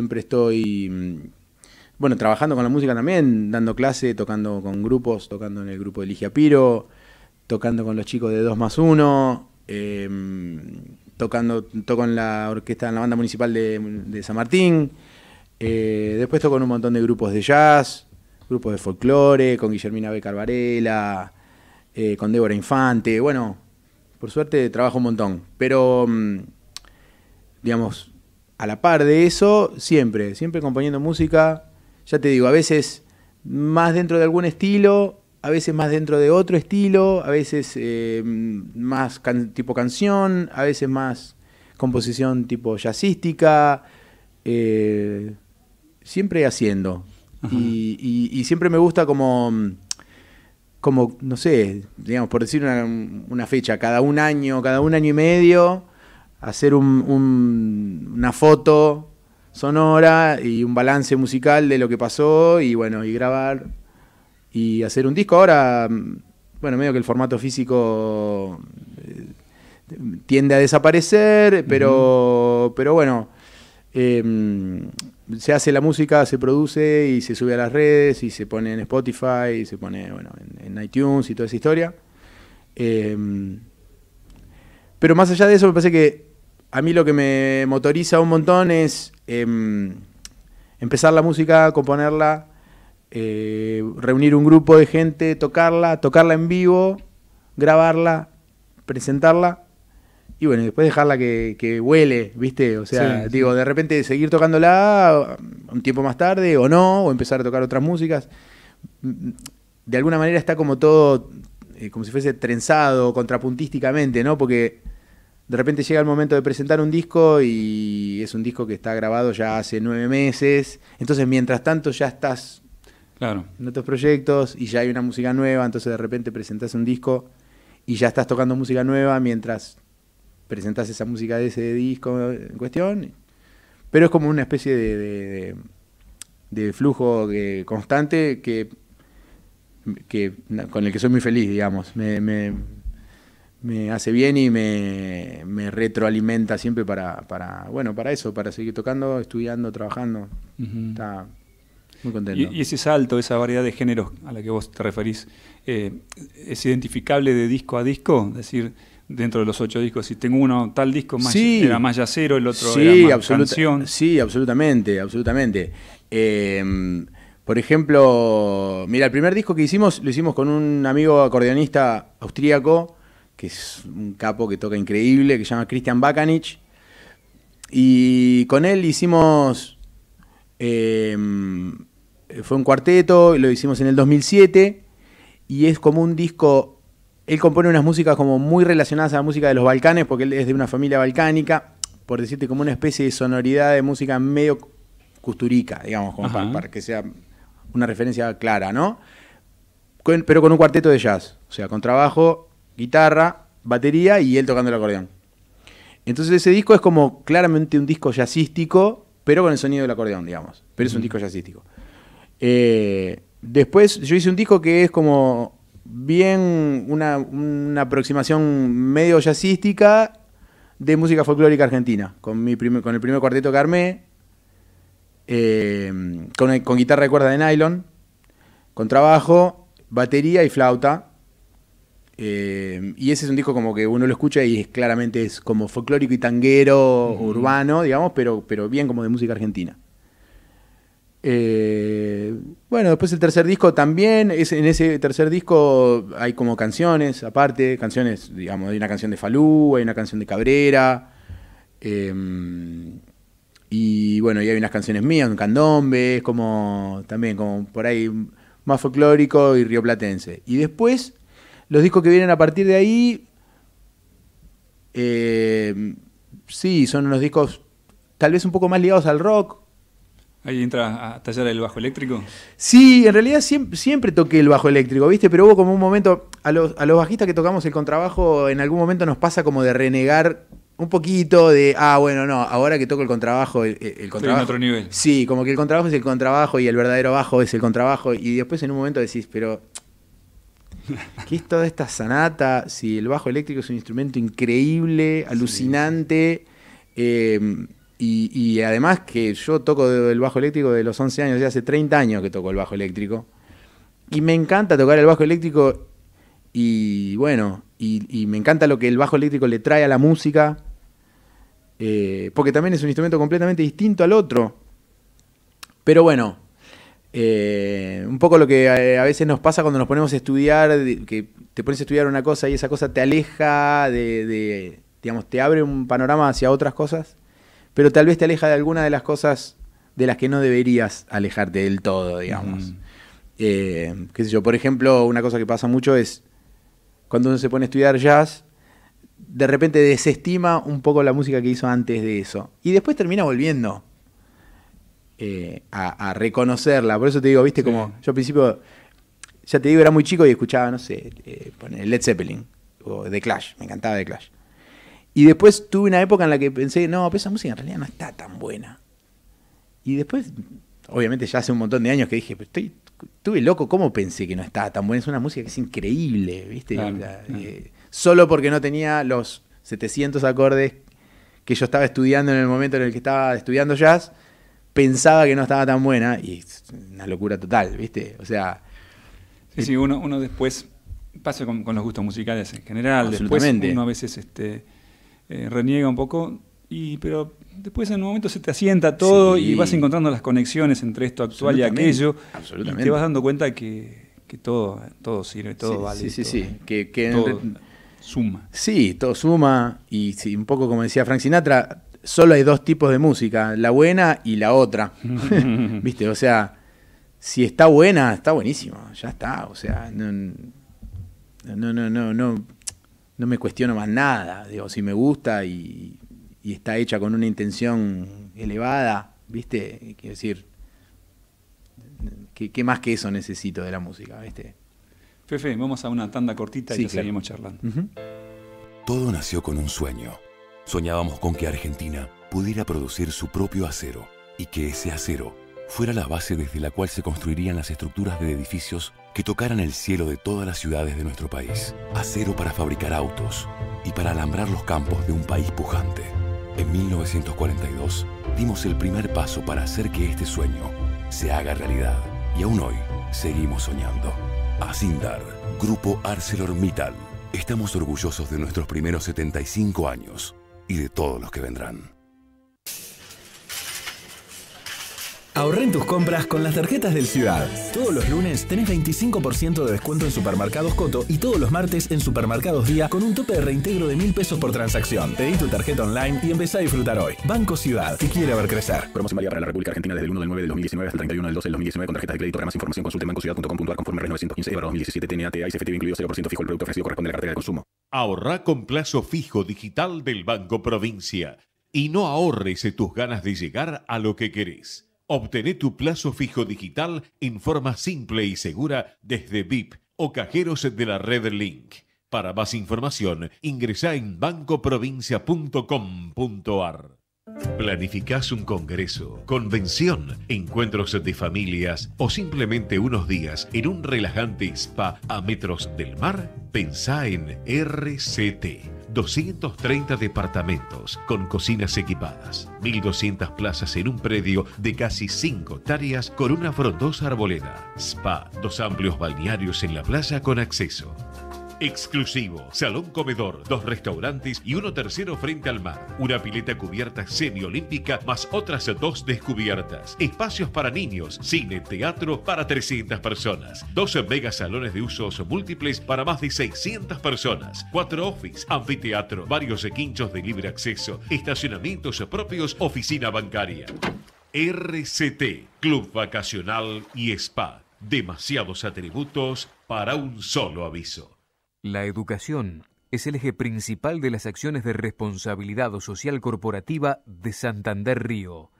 Siempre estoy, mm, bueno, trabajando con la música también, dando clase, tocando con grupos, tocando en el grupo de Ligia Piro, tocando con los chicos de 2 más 1, em, tocando, toco en la orquesta, en la banda municipal de, San Martín, eh, después toco en un montón de grupos de jazz, grupos de folclore, con Guillermina B. Carvarela, eh, con Débora Infante, bueno, por suerte trabajo un montón, pero mm, digamos, a la par de eso, siempre, siempre componiendo música, ya te digo, a veces más dentro de algún estilo, a veces más dentro de otro estilo, a veces eh, más tipo canción, a veces más composición tipo jazzística, eh, siempre haciendo. Y, siempre me gusta como, como no sé, digamos, por decir una, una fecha, cada un año, cada un año y medio, hacer una foto sonora y un balance musical de lo que pasó y bueno, y grabar y hacer un disco. Ahora, mm, bueno, medio que el formato físico eh, tiende a desaparecer, pero, pero bueno, em, se hace la música, se produce y se sube a las redes y se pone en Spotify y se pone bueno, en, iTunes y toda esa historia. Em, pero más allá de eso, me parece que a mí lo que me motoriza un montón es em, empezar la música, componerla, eh, reunir un grupo de gente, tocarla, tocarla en vivo, grabarla, presentarla y bueno, después dejarla que, huele, ¿viste? O sea, digo, de repente seguir tocándola un tiempo más tarde o no, o empezar a tocar otras músicas. De alguna manera está como todo, eh, como si fuese trenzado contrapuntísticamente, ¿no? Porque de repente llega el momento de presentar un disco y es un disco que está grabado ya hace nueve meses. Entonces, mientras tanto, ya estás en otros proyectos y ya hay una música nueva. Entonces, de repente presentas un disco y ya estás tocando música nueva mientras presentas esa música de ese disco en cuestión. Pero es como una especie de, de, flujo constante que, que, con el que soy muy feliz, digamos. me me hace bien y me, retroalimenta siempre para, para, bueno, para eso, para seguir tocando, estudiando, trabajando. Está muy contento. Y, ese salto, esa variedad de géneros a la que vos te referís, eh, ¿es identificable de disco a disco? Es decir, dentro de los ocho discos, si tengo uno, tal disco más, era más yacero, el otro sí, era más Sí, absolutamente, absolutamente. Em, por ejemplo, mira, el primer disco que hicimos lo hicimos con un amigo acordeonista austríaco, que es un capo que toca increíble, que se llama Christian Bakanich. Y con él hicimos, em, fue un cuarteto, lo hicimos en el 2007, y es como un disco, él compone unas músicas como muy relacionadas a la música de los Balcanes, porque él es de una familia balcánica, por decirte como una especie de sonoridad de música medio custurica, digamos, para, que sea una referencia clara, ¿no? pero con un cuarteto de jazz, o sea, con trabajo guitarra, batería y él tocando el acordeón. Entonces ese disco es como claramente un disco jazzístico, pero con el sonido del acordeón, digamos. Pero es un disco jazzístico. Eh, después yo hice un disco que es como bien una, aproximación medio jazzística de música folclórica argentina, con, mi con el primer cuarteto que armé, eh, con, con guitarra de cuerda de nylon, con trabajo, batería y flauta eh, y ese es un disco como que uno lo escucha y es, claramente es como folclórico y tanguero, urbano, digamos, pero, pero bien como de música argentina. Eh, bueno, después el tercer disco también, es, en ese tercer disco hay como canciones, aparte, canciones, digamos, hay una canción de Falú, hay una canción de Cabrera, em, y bueno, y hay unas canciones mías, un candombe, es como también como por ahí más folclórico y rioplatense. Y después los discos que vienen a partir de ahí, eh, sí, son unos discos tal vez un poco más ligados al rock. Ahí entra a tallar el bajo eléctrico. Sí, en realidad siempre, toqué el bajo eléctrico, ¿viste? Pero hubo como un momento, a los, bajistas que tocamos el contrabajo, en algún momento nos pasa como de renegar un poquito de, ah, bueno, no, ahora que toco el contrabajo, el, contrabajo... En otro nivel. Sí, como que el contrabajo es el contrabajo y el verdadero bajo es el contrabajo y después en un momento decís, pero ¿Qué es toda esta sanata? Si el bajo eléctrico es un instrumento increíble, alucinante. Em, y, además que yo toco el bajo eléctrico de los 11 años, ya hace 30 años que toco el bajo eléctrico. Y me encanta tocar el bajo eléctrico y bueno, y, me encanta lo que el bajo eléctrico le trae a la música, eh, porque también es un instrumento completamente distinto al otro. Pero bueno, eh, un poco lo que eh, a, veces nos pasa cuando nos ponemos a estudiar, que te pones a estudiar una cosa y esa cosa te aleja de, digamos, te abre un panorama hacia otras cosas, pero tal vez te aleja de alguna de las cosas de las que no deberías alejarte del todo, digamos. Eh, yo, por ejemplo, una cosa que pasa mucho es cuando uno se pone a estudiar jazz, de repente desestima un poco la música que hizo antes de eso. Y después termina volviendo eh, a, reconocerla. Por eso te digo, viste, como yo al principio, ya te digo, era muy chico y escuchaba, no sé, eh, Led Zeppelin o The Clash, me encantaba The Clash. Y después tuve una época en la que pensé, no, pero esa música en realidad no está tan buena. Y después, obviamente ya hace un montón de años que dije, pero estoy, estuve loco, ¿cómo pensé que no estaba tan buena? Es una música que es increíble, ¿viste? Eh, solo porque no tenía los 700 acordes que yo estaba estudiando en el momento en el que estaba estudiando jazz, pensaba que no estaba tan buena y una locura total, ¿viste? O sea... Sí, sí, uno, uno después pasa con, los gustos musicales en general, después uno a veces este, eh, reniega un poco, y, pero después en un momento se te asienta todo y vas encontrando las conexiones entre esto actual y aquello, Absolutamente. y te vas dando cuenta que, todo, todo sirve, todo vale. Sí, sí, sí, eh. que, suma. Sí, todo suma, y un poco como decía Frank Sinatra, solo hay dos tipos de música, la buena y la otra. ¿Viste? O sea, si está buena, está buenísimo, ya está. O sea, no, no, no, no, no, me cuestiono más nada. Digo, si me gusta y, está hecha con una intención elevada, ¿viste? Quiero decir, ¿qué, más que eso necesito de la música? ¿viste? Fefe, vamos a una tanda cortita y ya seguimos charlando. Todo nació con un sueño Soñábamos con que Argentina pudiera producir su propio acero y que ese acero fuera la base desde la cual se construirían las estructuras de edificios que tocaran el cielo de todas las ciudades de nuestro país. Acero para fabricar autos y para alambrar los campos de un país pujante. En 1942 dimos el primer paso para hacer que este sueño se haga realidad y aún hoy seguimos soñando. Asindar, Grupo ArcelorMittal. Estamos orgullosos de nuestros primeros 75 años y de todos los que vendrán. Ahorré en tus compras con las tarjetas del Ciudad. Todos los lunes tenés 25% de descuento en supermercados Coto y todos los martes en supermercados Día con un tope de reintegro de mil pesos por transacción. Pedí tu tarjeta online y empezá a disfrutar hoy. Banco Ciudad, te quiere ver crecer. Promoción válida para la República Argentina desde el 1 del 9 de 2019 hasta el 31 del 12 del 2019 con tarjetas de crédito. Para más información consulte bancociudad.com.ar conforme RES 915 2017 TNATA y CFTV incluido 0% fijo. El producto ofrecido corresponde a la cartera de consumo. Ahorra con plazo fijo digital del Banco Provincia y no ahorres tus ganas de llegar a lo que querés. Obtené tu plazo fijo digital en forma simple y segura desde VIP o cajeros de la red Link. Para más información, ingresa en bancoprovincia.com.ar. ¿Planificás un congreso, convención, encuentros de familias o simplemente unos días en un relajante spa a metros del mar? Pensá en RCT. 230 departamentos con cocinas equipadas, 1.200 plazas en un predio de casi 5 hectáreas con una frondosa arboleda, spa, dos amplios balnearios en la plaza con acceso, exclusivo. Salón comedor, dos restaurantes y uno tercero frente al mar. Una pileta cubierta semiolímpica más otras dos descubiertas. Espacios para niños, cine, teatro para 300 personas. Dos mega salones de usos múltiples para más de 600 personas. Cuatro office, anfiteatro, varios quinchos de libre acceso, estacionamientos propios, oficina bancaria. RCT, Club Vacacional y Spa. Demasiados atributos para un solo aviso. La educación es el eje principal de las acciones de responsabilidad social corporativa de Santander Río.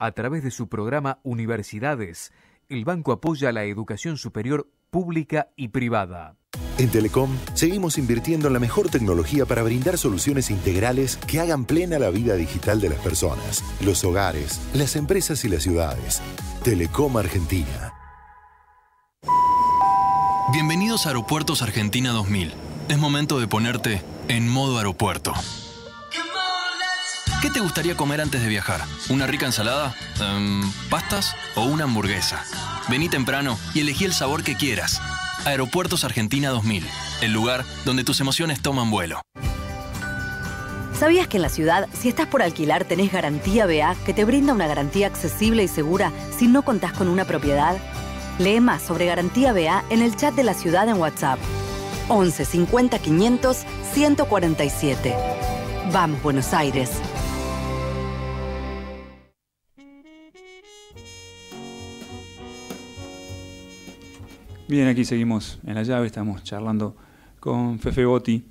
A través de su programa Universidades, el banco apoya la educación superior pública y privada. En Telecom seguimos invirtiendo en la mejor tecnología para brindar soluciones integrales que hagan plena la vida digital de las personas, los hogares, las empresas y las ciudades. Telecom Argentina. Bienvenidos a Aeropuertos Argentina 2000. Es momento de ponerte en modo aeropuerto. ¿Qué te gustaría comer antes de viajar? ¿Una rica ensalada? Em, ¿Pastas? ¿O una hamburguesa? Vení temprano y elegí el sabor que quieras. Aeropuertos Argentina 2000, el lugar donde tus emociones toman vuelo. ¿Sabías que en la ciudad, si estás por alquilar, tenés garantía BA que te brinda una garantía accesible y segura si no contás con una propiedad? Lee más sobre Garantía BA en el chat de la ciudad en WhatsApp. 11 50 500 147. Vamos, Buenos Aires. Bien, aquí seguimos en la llave, estamos charlando con Fefe Botti,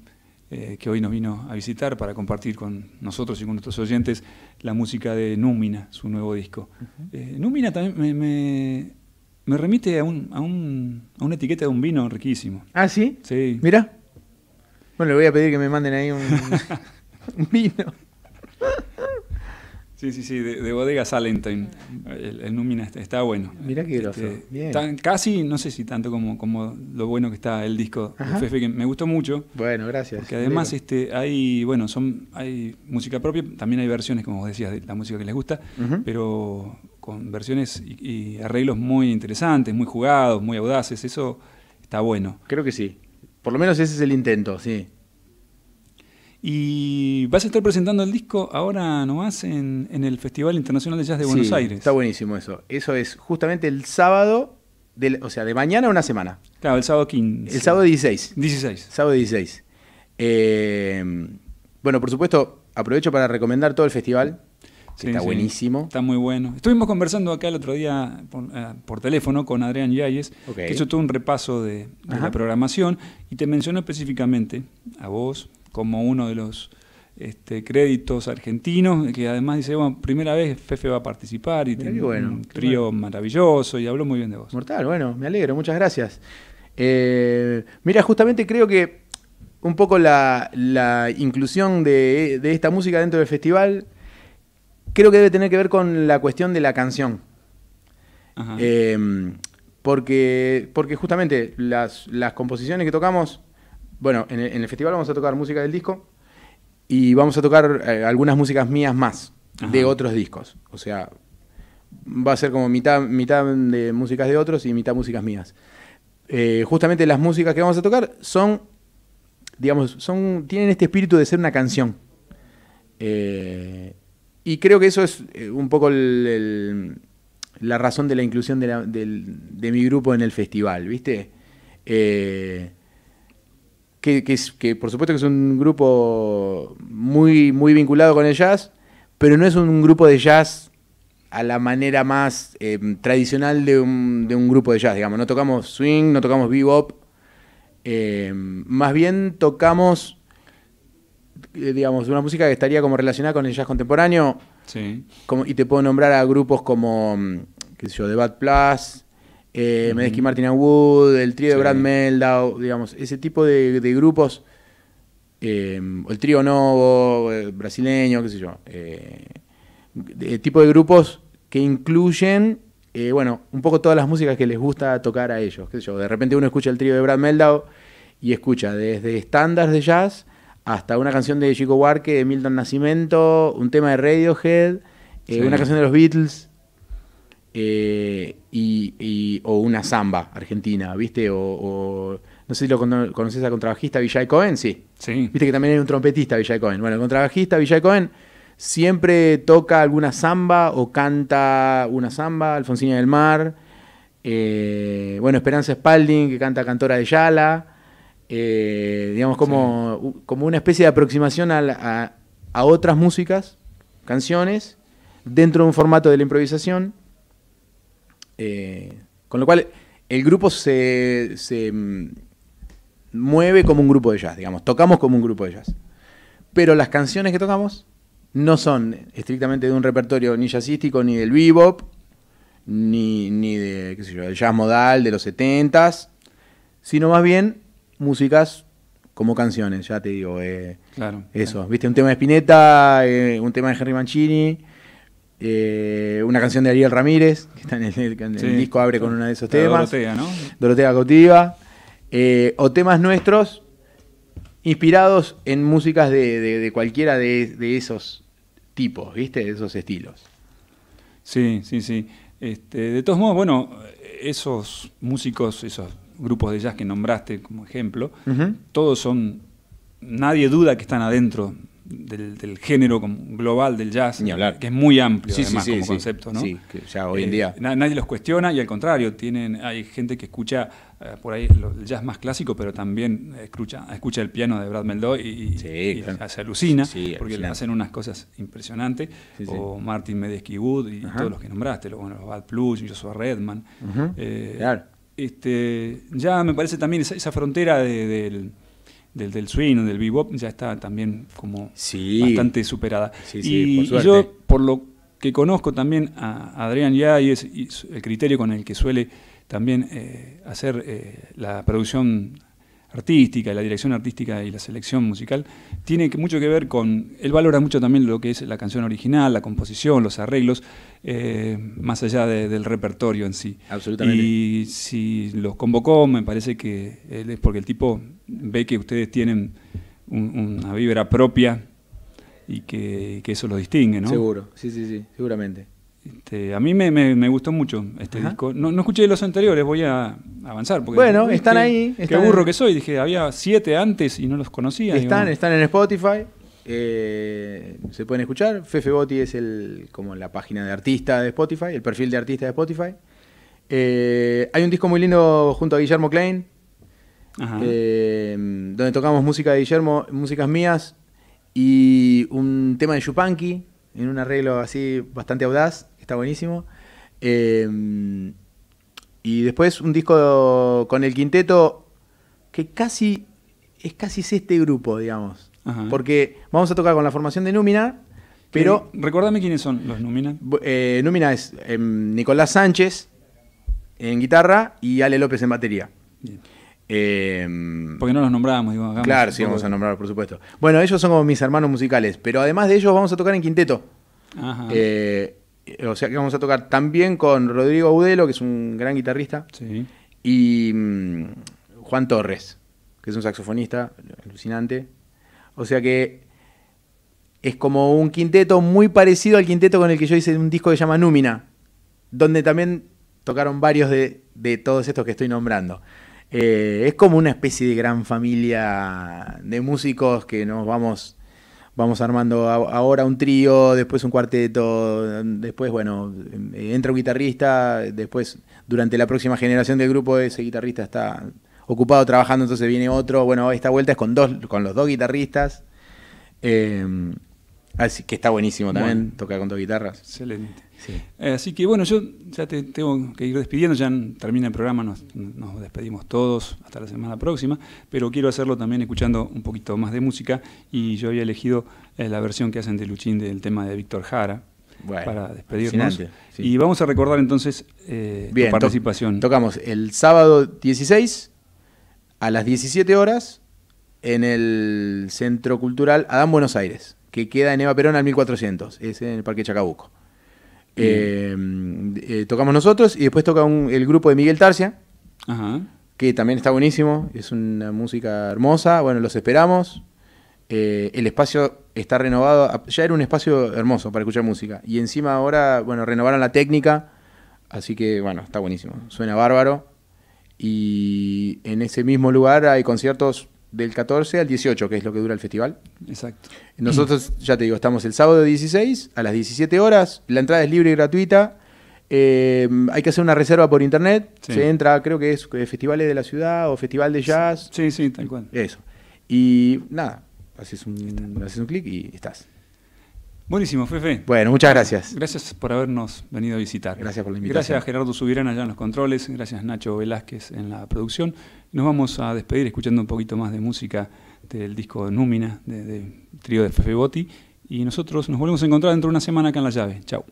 eh, que hoy nos vino a visitar para compartir con nosotros y con nuestros oyentes la música de Númina, su nuevo disco. Eh, Númina también me me remite a, un, a, un, a una etiqueta de un vino riquísimo. ¿Ah, sí? Sí. Mira, Bueno, le voy a pedir que me manden ahí un vino. Sí, sí, sí, de, bodega Salentine. El, el está, bueno. mira qué groso. Este, casi, no sé si tanto como, como lo bueno que está el disco de Fefe, que me gustó mucho. Bueno, gracias. Porque además este, hay, bueno, son, hay música propia, también hay versiones, como vos decías, de la música que les gusta, pero con versiones y, arreglos muy interesantes, muy jugados, muy audaces, eso está bueno. Creo que sí. Por lo menos ese es el intento, sí. Y vas a estar presentando el disco ahora nomás en, el Festival Internacional de Jazz de Buenos Aires. Está buenísimo eso. Eso es justamente el sábado, o sea, de mañana a una semana. Claro, el sábado 15. El sábado 16. 16. Sábado 16. Eh, bueno, por supuesto, aprovecho para recomendar todo el festival. está buenísimo. Está muy bueno. Estuvimos conversando acá el otro día por, eh, teléfono con Adrián Yáñez, que hizo todo un repaso de, la programación y te mencionó específicamente a vos, como uno de los este, créditos argentinos, que además dice, bueno, primera vez Fefe va a participar y tiene un trío maravilloso y habló muy bien de vos. Mortal, bueno, me alegro, muchas gracias. Eh, mira, justamente creo que un poco la, inclusión de, esta música dentro del festival creo que debe tener que ver con la cuestión de la canción. Eh, porque, porque justamente las composiciones que tocamos bueno, en el, festival vamos a tocar música del disco y vamos a tocar eh, algunas músicas mías más de otros discos. O sea, va a ser como mitad, mitad de músicas de otros y mitad músicas mías. Eh, justamente las músicas que vamos a tocar son, digamos, son, tienen este espíritu de ser una canción. Eh, y creo que eso es un poco la razón de la inclusión de, mi grupo en el festival, ¿viste? que, que, por supuesto que es un grupo muy, muy vinculado con el jazz, pero no es un grupo de jazz a la manera más em, tradicional de un, de un, grupo de jazz, digamos. No tocamos swing, no tocamos bebop, em, más bien tocamos, eh, digamos, una música que estaría como relacionada con el jazz contemporáneo. Sí. Como, y te puedo nombrar a grupos como, qué sé yo, The Bad Plus, eh, Medesky Martin Wood, el trío de Brad Meldau, digamos, ese tipo de, grupos, eh, el trío Novo, el eh, brasileño, qué sé yo, eh, tipo de grupos que incluyen, bueno, un poco todas las músicas que les gusta tocar a ellos, qué sé yo, de repente uno escucha el trío de Brad Meldau y escucha desde estándares de jazz hasta una canción de Chico Huarque, de Milton Nascimento, un tema de Radiohead, una canción de los Beatles, eh, y, o una samba argentina, ¿viste? O, no sé si lo conoces al contrabajista Villay Cohen, sí. Viste que también hay un trompetista Villay Cohen. Bueno, el contrabajista Villay Cohen siempre toca alguna samba o canta una samba, Alfonsina del Mar. Eh, bueno, Esperanza Spalding, que canta Cantora de Yala. Eh, digamos, como, como una especie de aproximación a otras músicas, canciones, dentro de un formato de la improvisación. Eh, con lo cual, el grupo se, mm, mueve como un grupo de jazz, digamos, tocamos como un grupo de jazz. Pero las canciones que tocamos no son estrictamente de un repertorio ni jazzístico, ni del bebop, ni, ni de, del jazz modal de los 70 sino más bien músicas como canciones, ya te digo. Eh, eso, viste, un tema de Spinetta, eh, un tema de Henry Mancini, eh, una canción de Ariel Ramírez, que está en el, disco, abre con una de esos temas. Dorotea, ¿no? Dorotea Cotiva. Eh, o temas nuestros inspirados en músicas de, cualquiera de, esos tipos, ¿viste? De esos estilos. Sí, sí, sí. Este, de todos modos, bueno, esos músicos, esos grupos de jazz que nombraste como ejemplo, todos son, nadie duda que están adentro del, género global del jazz, que es muy amplio como concepto, ¿no? Sí, ya hoy en eh, día. nadie los cuestiona y al contrario, tienen, hay gente que escucha eh, por ahí el jazz más clásico, pero también escucha, escucha el piano de Brad Meldoy y, se alucina, porque le hacen unas cosas impresionantes, o Martin Medesky Wood y todos los que nombraste, los, Bad Plus, Joshua Redman. Eh, este, ya me parece también esa, frontera del del, del swing o del bebop ya está también como bastante superada. y, yo, por lo que conozco también a Adrián ya y es el criterio con el que suele también eh, hacer eh, la producción artística y la dirección artística y la selección musical, tiene mucho que ver con, él valora mucho también lo que es la canción original, la composición, los arreglos, eh, más allá del repertorio en sí. Absolutamente. Y si los convocó, me parece que es porque el tipo ve que ustedes tienen una vibra propia y que, que, eso los distingue, ¿no? Seguro, sí, sí, sí, seguramente. Este, a mí me, gustó mucho este disco. No, escuché los anteriores, voy a avanzar. bueno, están ahí. Este qué burro que soy. Dije, había siete antes y no los conocía. Están, están en Spotify. Eh, se pueden escuchar. Fefe Botti es el, como la página de artista de Spotify, el perfil de artista de Spotify. Eh, hay un disco muy lindo junto a Guillermo Klein, eh, donde tocamos música de Guillermo, músicas mías y un tema de Chupanqui en un arreglo así bastante audaz está buenísimo. Em, y después un disco con el quinteto que casi es casi este grupo, digamos. Porque vamos a tocar con la formación de Númina, pero... Recuérdame quiénes son los Númina. Eh, Númina es em, Nicolás Sánchez en guitarra y Ale López en batería. Em, Porque no los nombrábamos, digamos, claro, sí, vamos a nombrar, por supuesto. Bueno, ellos son como mis hermanos musicales, pero además de ellos vamos a tocar en quinteto. Ajá. Eh, eh, o sea que vamos a tocar también con Rodrigo Audelo, que es un gran guitarrista, y mm, Juan Torres, que es un saxofonista alucinante. O sea que es como un quinteto muy parecido al quinteto con el que yo hice un disco que se llama Númina, donde también tocaron varios de, todos estos que estoy nombrando. Eh, es como una especie de gran familia de músicos que nos vamos vamos armando ahora un trío, después un cuarteto, después, bueno, eh, entra un guitarrista, después, durante la próxima generación del grupo, ese guitarrista está ocupado trabajando, entonces viene otro. Bueno, esta vuelta es con, dos, con los dos guitarristas, eh, así que está buenísimo también, tocar con dos guitarras. Excelente. Eh, así que bueno, yo ya te tengo que ir despidiendo, ya termina el programa, nos, despedimos todos hasta la semana próxima, pero quiero hacerlo también escuchando un poquito más de música y yo había elegido eh, la versión que hacen de Luchín del tema de Víctor Jara. para despedirnos. Y vamos a recordar entonces la eh, participación. tocamos el sábado 16 a las 17 horas en el Centro Cultural Adán Buenos Aires, que queda en Eva Perón al 1400, es en el Parque Chacabuco. Eh, eh, tocamos nosotros y después toca el grupo de Miguel Tarcia, que también está buenísimo, es una música hermosa, bueno, los esperamos. Eh, el espacio está renovado, ya era un espacio hermoso para escuchar música y encima ahora, bueno, renovaron la técnica, así que bueno, está buenísimo, suena bárbaro. Y en ese mismo lugar hay conciertos del 14 al 18, que es lo que dura el festival. Exacto. Nosotros, ya te digo, estamos el sábado 16 a las 17 horas. La entrada es libre y gratuita. Eh, hay que hacer una reserva por internet. Se entra, creo que es eh, Festivales de la Ciudad o Festival de Jazz. Sí, sí, tal cual. Eso. Y nada, haces un, haces un clic y estás. Buenísimo, Fefe. Bueno, muchas gracias. Gracias por habernos venido a visitar. Gracias por la invitación. Gracias a Gerardo Subirán allá en los controles, gracias Nacho Velázquez en la producción. Nos vamos a despedir escuchando un poquito más de música del disco Númina, de, trío de Fefe Botti. Y nosotros nos volvemos a encontrar dentro de una semana acá en La Llave. Chau.